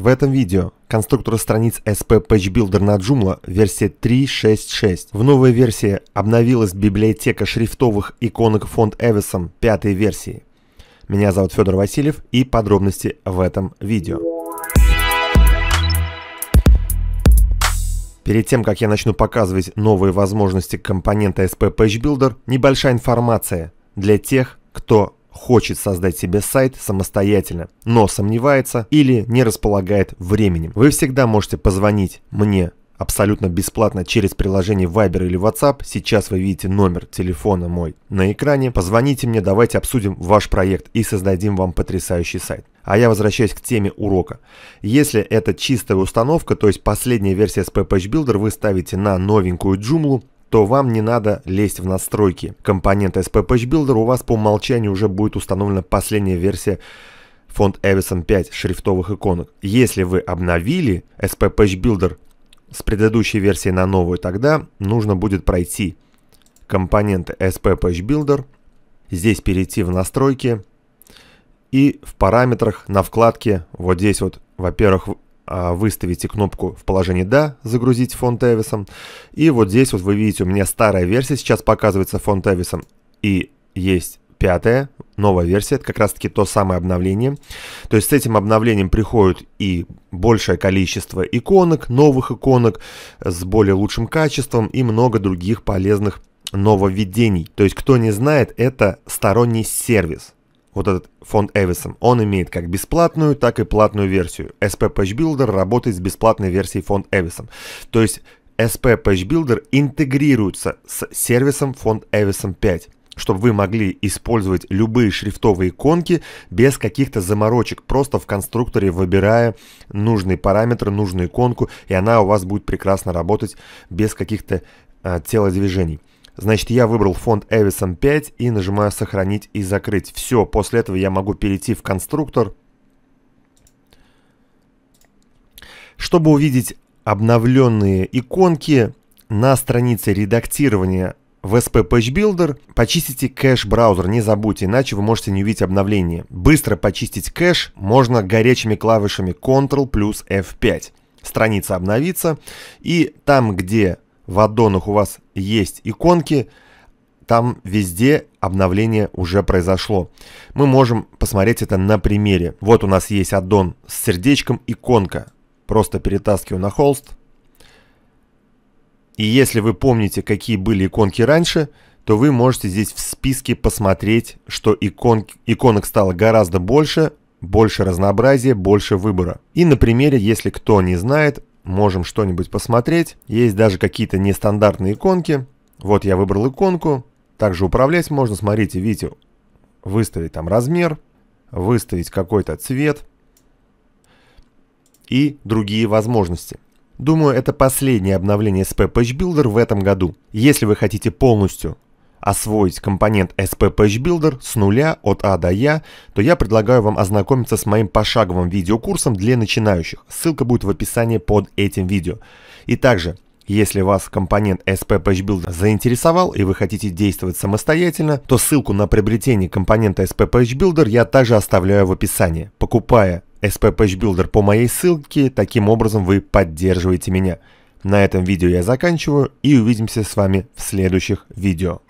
В этом видео конструктор страниц SP Page Builder на Joomla версия 3.6.6. В новой версии обновилась библиотека шрифтовых иконок фонд Эвисом пятой версии. Меня зовут Федор Васильев и подробности в этом видео. Перед тем, как я начну показывать новые возможности компонента SP Page Builder, небольшая информация для тех, кто хочет создать себе сайт самостоятельно, но сомневается или не располагает временем. Вы всегда можете позвонить мне абсолютно бесплатно через приложение Viber или WhatsApp. Сейчас вы видите номер телефона мой на экране. Позвоните мне, давайте обсудим ваш проект и создадим вам потрясающий сайт. А я возвращаюсь к теме урока. Если это чистая установка, то есть последняя версия SPPage Builder, вы ставите на новенькую джумлу, то вам не надо лезть в настройки. Компонент SP Page Builder у вас по умолчанию уже будет установлена последняя версия фонд Evison 5 шрифтовых иконок. Если вы обновили SP Page Builder с предыдущей версии на новую, тогда нужно будет пройти компоненты SP Page Builder, здесь перейти в настройки и в параметрах на вкладке вот здесь вот, во-первых, а, выставите кнопку в положении «Да», загрузить фон Эвисом. И вот здесь вот вы видите, у меня старая версия сейчас показывается фон Эвисом. И есть пятая, новая версия, это как раз-таки то самое обновление. То есть с этим обновлением приходит и большее количество иконок, новых иконок с более лучшим качеством и много других полезных нововведений. То есть, кто не знает, это сторонний сервис вот этот фонд Эвисон, он имеет как бесплатную, так и платную версию. SP Page Builder работает с бесплатной версией фонд Эвисон. То есть SP Page Builder интегрируется с сервисом фонд Эвисон 5 чтобы вы могли использовать любые шрифтовые иконки без каких-то заморочек, просто в конструкторе выбирая нужный параметр, нужную иконку, и она у вас будет прекрасно работать без каких-то а, телодвижений. Значит, я выбрал фонд Evison 5 и нажимаю «Сохранить и закрыть». Все, после этого я могу перейти в конструктор. Чтобы увидеть обновленные иконки на странице редактирования в SP Page Builder почистите кэш браузер, не забудьте, иначе вы можете не увидеть обновление. Быстро почистить кэш можно горячими клавишами Ctrl плюс F5. Страница обновится, и там, где в аддонах у вас есть иконки, там везде обновление уже произошло. Мы можем посмотреть это на примере. Вот у нас есть аддон с сердечком иконка. Просто перетаскиваю на холст. И если вы помните, какие были иконки раньше, то вы можете здесь в списке посмотреть, что икон, иконок стало гораздо больше, больше разнообразия, больше выбора. И на примере, если кто не знает, можем что-нибудь посмотреть. Есть даже какие-то нестандартные иконки. Вот я выбрал иконку. Также управлять можно, смотрите, видите, выставить там размер, выставить какой-то цвет и другие возможности. Думаю, это последнее обновление SP Page Builder в этом году. Если вы хотите полностью освоить компонент SP Page Builder с нуля от А до Я, то я предлагаю вам ознакомиться с моим пошаговым видеокурсом для начинающих. Ссылка будет в описании под этим видео. И также, если вас компонент SP Page Builder заинтересовал и вы хотите действовать самостоятельно, то ссылку на приобретение компонента SP Page Builder я также оставляю в описании. Покупая SP Page Builder по моей ссылке, таким образом вы поддерживаете меня. На этом видео я заканчиваю и увидимся с вами в следующих видео.